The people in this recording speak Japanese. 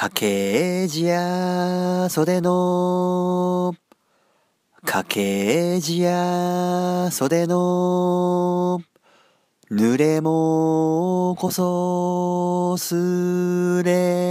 かけじや袖のかけじや袖の濡れもこそすれ